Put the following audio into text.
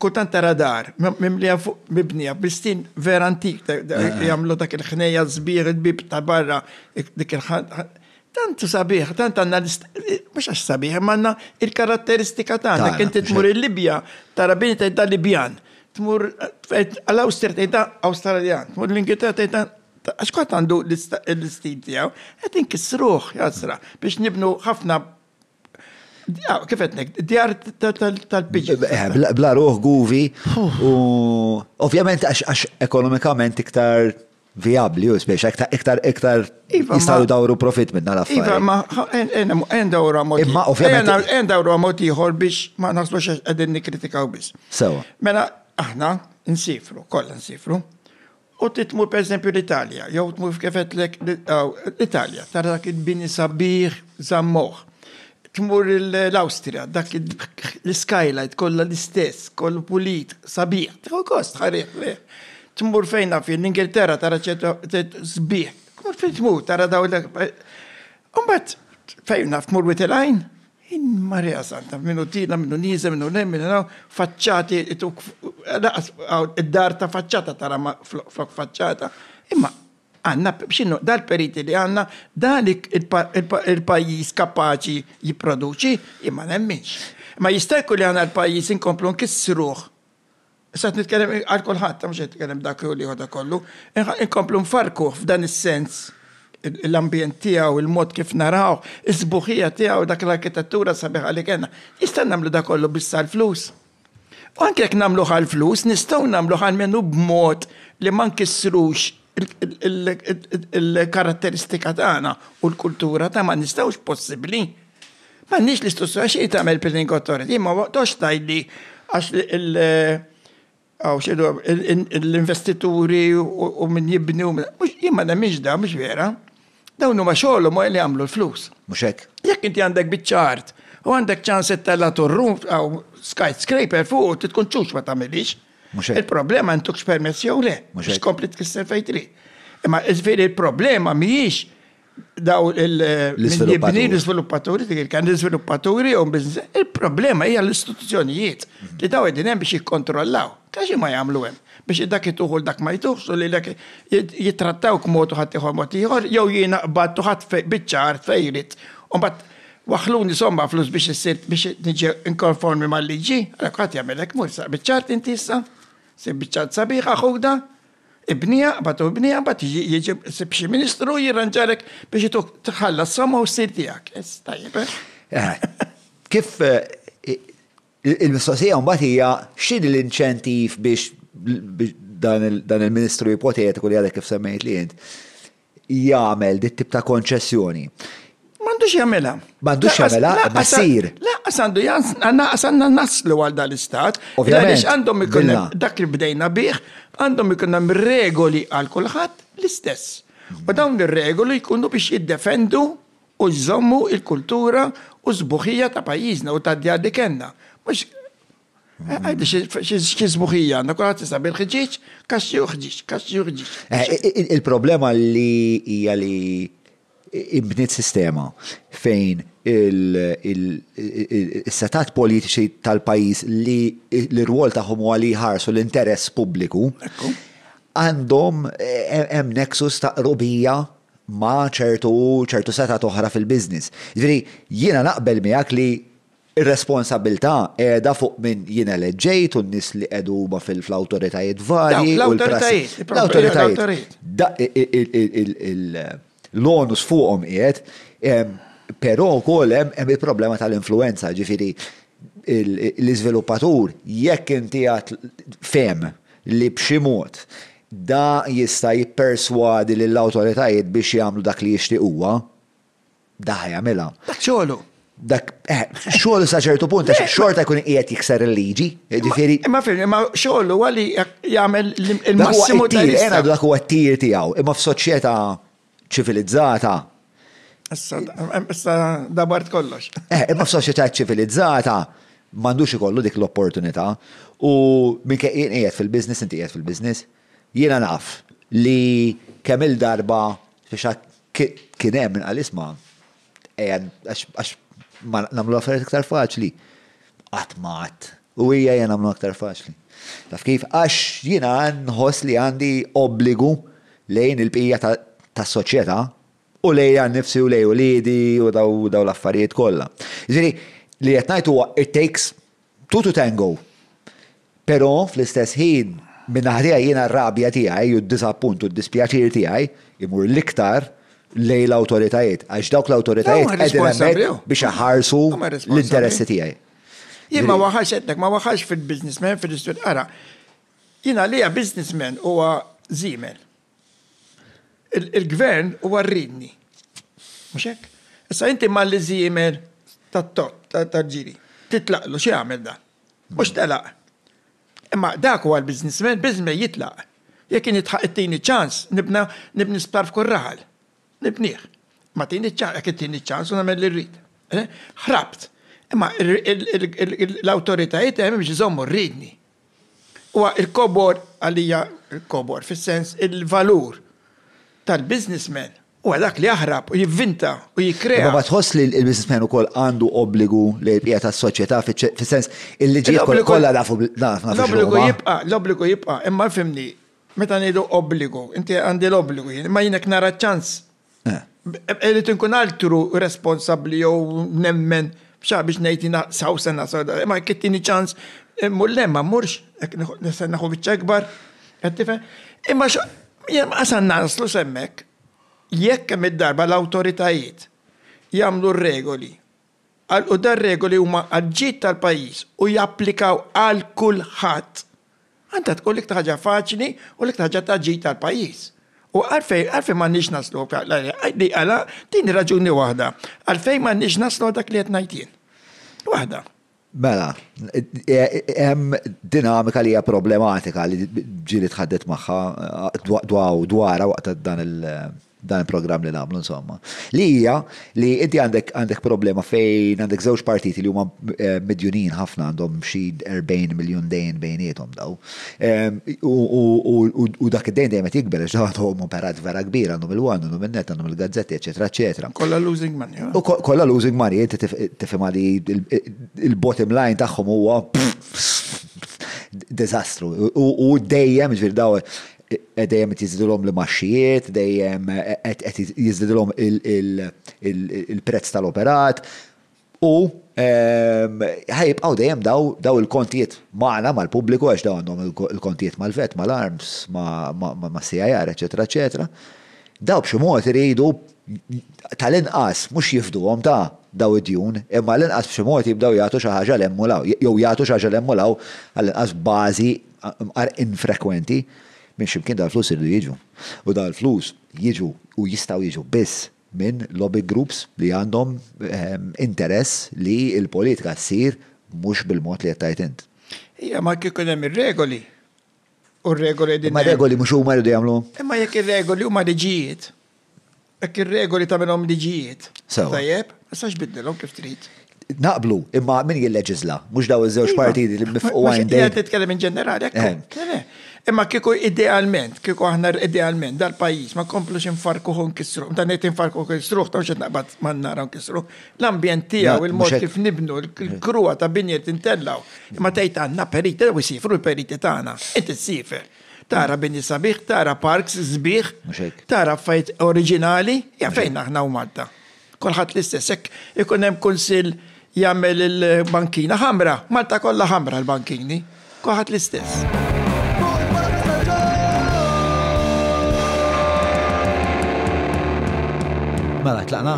kultant tara dar, mimlija fuq mibnija, bistin vera antik, eh, eh. jamlu dak il-ħneja zbir, il-bib ta' barra, dik il-ħan. Tant sabiħ, tant għanna, mux għax sabiħ, manna il-karatteristika ta' għanna, kien tmur il-Libja, tara bini ta' da' Libjan, tmur għal-Awster eh, ta' da' Australjan, tmur l-Ingilterra ta' da' għax għandu l-istin tijaw, għedin kisruħ, jasra, biex nibnu ħafna Kifetnek, djar tal-bidġi. Eh, bla ruħ guvi u ovvjament għax ekonomikament iktar viabli u spiex, iktar iktar iva, jistaw dawru profit minna la Iva, ma en dawru għamot. Imma ovvjament. En dawru għamot jħor biex ma naslux għedin nikritikaw biex. Sewa. Mela, aħna nsifru, kolla nsifru. U titmur per esempio l-Italja, jow tmur kifetlek l-Italja, tara dak il-bini sabiħ zammoħ tmur l-Austria, dak l-skylight kolla l-istess, kollu pulit, sabiħ, tħu kost, ħarriħ, tmur fejna fi l-Ingilterra tara ċetu sbiħ, kumur fi tmur tara daw l Umbat, fejna f'mur witilajn, in Marija Santa, minnu tina, minnu nisa, minnu nem, minnu naw, facċati, id-dar ta' facċata tara flok facċata, imma għanna, xinu, dal-periti li għanna, dan il-pajis kapaċi jiproduċi, imma nemmiċ. Ma jistajku li għanna il pajis inkomplu nkissruħ. Sat nitkellem għal kolħat, mux nitkellem dak li għoda kollu, inkomplu nfarku f'dan is-sens l-ambjent tijaw, il-mod kif naraw, is-buħija tijaw, dak l-arkitettura sabiħa li kena. Jistan namlu da kollu bissa l-flus. U anke namlu għal-flus, nistaw namlu għal-menu b'mod li man kissrux il-karatteristika tagħna u l-kultura ta' ma nistgħux possibbli. Ma nix l-istussura xej ta' pilling authority, ma waqtox tajli għax l-investituri u minn jibni u mux jimma da miex da, mux vera. Dawnu ma xoħlu ma li għamlu l-flus. ek. Jek inti għandek bitċart u għandek ċanset tal-latur rum għaw skyscraper fuq, titkun ċux ma tamilix. Il-problema n ntukx permess jew le, mux komplet tkisser fejtri. Imma iżveri il-problema miex daw il-nibni l-izviluppaturi, kan l-izviluppaturi u il-problema hija l-istituzzjonijiet li daw id hemm biex jikontrollaw. Kaxi ma jgħamlu għem? biex id dak jituħu l dak ma jituħsu li l dak jitrattaw k'modu ħadd ieħor mod ieħor jew jiena qbad tuħat biċċar fejrit. U mbagħad waħluni somma flus biex issir biex niġi inkonformi mal-liġi, għalek għat jgħamilek mursa, bieċar inti issa? Sibbiċċat sabiħ aħuda, ibnija, batu ibnija, bat jieġi sibxie ministru jirranġarek biex jituk tħallas sama u s-sir eh? Eh, Kif eh, il-mistoqsija mbagħad hija x'in l-inċentiv biex dan il-ministru ipotetiku li għadek kif semmejt li jint jagħmel dit tip ta' konċessjoni mandux jamela. Mandux jamela, basir. Laqqas għandu naqqas għanna naslu għal dal-istat. Ovvijament. għandhom ikunna, dak li bdejna bih, għandhom ikunna regoli għal kulħadd l-istess. U dawn ir-regoli jkunu biex jiddefendu u jżommu il-kultura u zbuħija ta' pajjiżna u ta' djar dikenna. Mux eh, Għajdi, xie zbuħija, għanna kulla tisa bil-ħġiċ, kaxxi uħġiċ, kaxxi uħġiċ. Eh, il-problema li hija ibnit sistema fejn il-setat politiċi tal-pajis li l-rwol taħum u għali ħarsu l-interess publiku għandhom e, e, hemm nexus ta' rubija ma' ċertu ċertu setat oħra fil-biznis. Ġviri, jiena naqbel miegħek li Ir-responsabilta edha fuq minn jiena leġġejt u n-nis li edu ma fil awtoritajiet varji. L-autoritajiet. L-autoritajiet l-onus fuqhom qiegħed, però wkoll hemm il-problema tal-influenza, ġifiri l-iżviluppatur jekk inti għat fem li b'xi mod da jista' jipperswadi lill awtoritajiet biex jagħmlu dak li uwa, da ħajamilha. Dak xogħlu. Dak, eh, sa ċertu punt, xorta jkun qiegħed jikser il-liġi, ġifieri. Imma fil, imma xogħol huwa jagħmel il massimo tal-tir. Ena dak huwa t-tir tiegħu, imma f'soċjetà ċivilizzata. Issa dabart kollox. Eh, imma f'soċjetà ċivilizzata m'għandux ikollu dik l-opportunità u minke jien qiegħed fil-business inti qiegħed fil-business jiena naf li kemm il-darba biex kien hemm minn qalisma eh, għax ma nagħmlu affarijiet iktar faċli. Qatt ma U hija jena nagħmlu aktar faċli. Taf kif, għax jiena nħoss li għandi obbligu lejn il-bqija tas soċjetà u lejja nnifsi u lej u lidi u daw daw l-affarijiet kollha. Jiġifieri li qed ngħid huwa it takes two to tango. Però fl-istess ħin minna ħdija jiena r-rabja tiegħi u d-disappunt u d-dispjaċir tiegħi imur l-iktar lej l-autoritajiet, għax dawk l-autoritajiet biex ħarsu l-interessi tiegħi. Jien ma waħħax qedlek, ma waħħax fil-businessman fil istud Ara, jiena lija businessman huwa żiemel il-gvern u għarridni. Muxek? Issa inti ma li zimer ta' tot, ta' ġiri. Titlaqlu, xie għamil da? Mux telaq. Imma dak huwa l-biznismen, biznismen jitlaq. Jek nitħaq it-tini ċans, nibna nibni spar f'kur Nibniħ. Ma tini ċans, jek it ċans, u namel l-rrit. Eh? Ħrabt. Imma l-autoritajiet għem biex jżommu rridni. U il-kobor għalija, il-kobor, fil-sens il-valur tal-businessman u għadak li jahrab u jivvinta u jikrea. Ma tħoss li l businessman u koll għandu obbligu li jibqija ta' soċieta fi sens il-liġi kolla nafu L-obbligu jibqa, l-obbligu jibqa, imma fimni, meta nidu obbligu, inti għandi l-obbligu, imma jinek nara ċans. Eli eh. tinkun altru responsabli jow nemmen bċa biex nejtina saw sena sawda, imma kittini ċans, eh, mullemma murx, nesan naħu bieċa gbar, għattife, imma xo, Jem għasan naslu semmek, jekk hemm id-darba l-autoritajiet jagħmlu regoli għal u dar regoli huma għadġit tal-pajis u japplikaw għal kulħadd. Għanta tkun li ktaħġa faċli u li ktaħġa taġġit tal-pajis. U għalfej, għalfej ma nix naslu għalli għalfej, din raġuni wahda. Għalfej ma nix naslu dak li jtnajtien. Mela, e- e- e- hemm dinamika li hija problematika li ġieli tħaddet magħha dwaw dwara waqt dan il- dan il-programm li nagħmlu insomma. Li hija li inti għandek għandek problema fejn għandek żewġ partiti li huma eh, medjunin ħafna għandhom xi 40 miljun dejn bejniethom daw. Ehm, u dak id-dejn dejjem qed jikber għax għadhom operat vera kbir għandhom il-wan, għandhom il-net, għandhom il-gazzetti, eċetera, eċetera. Kolla losing money. Eh? U kolla losing money, inti tifhem li il-bottom line tagħhom huwa dizastru. U dejjem ġvir daw dejjem qed jiżdilhom li maxxijiet, dejjem qed jiżdilhom il-prezz tal-operat u ehm, ħajbqgħu dejjem daw il-kontijiet magħna mal-pubbliku għax daw għandhom il-kontijiet mal-vet, mal-arms, ma' CIR, eċetera, eċetera. Daw b'xi mod iridu tal-inqas mhux jifduhom ta' daw id-djun, imma l-inqas b'xi mod jibdaw jagħtu xi ħaġa l-emmulaw, jew jagħtu xi ħaġa l-emmulaw għall-inqas bażi infrekwenti minn ximkien dal-flus irridu jiġu. U dal-flus jiġu u jistaw jiġu biss minn lobby groups li għandhom ehm, interess li il-politika s-sir mux bil-mod li jattajt int. ma kikun hemm regoli U regoli din. Ma regoli mhux huma jridu jagħmlu. Imma jekk ir-regoli huma liġijiet. Jekk ir-regoli tagħmilhom liġijiet. Tajjeb, ma sax biddilhom kif trid. Naqblu, imma jil-leġizla, mux daw iż-żewġ iva. partiti li mifqu għajn. Titkellem in ġenerali, eh. Imma kiku idealment, kiku aħna idealment dal-pajis, ma komplux infarku hon kisruħ, ta' net infarku kisruħ, ta' xed naqbat man nara kisruħ. L-ambjent tijaw, il-mod kif nibnu, l eh. krua ta' binjer tintellaw. Imma tajt għanna periti, u sifru l-periti ta' għana, inti sifer. Tara bini sabiħ, tara parks, zbiħ, tara fajt oriġinali, ja fejn aħna u Malta. Kolħat l-istessek, ikun hemm kunsil jagħmel il-bankina ħamra, Malta kollha ħamra l-bankini, kolħat l-istess. Mela, tlaqna.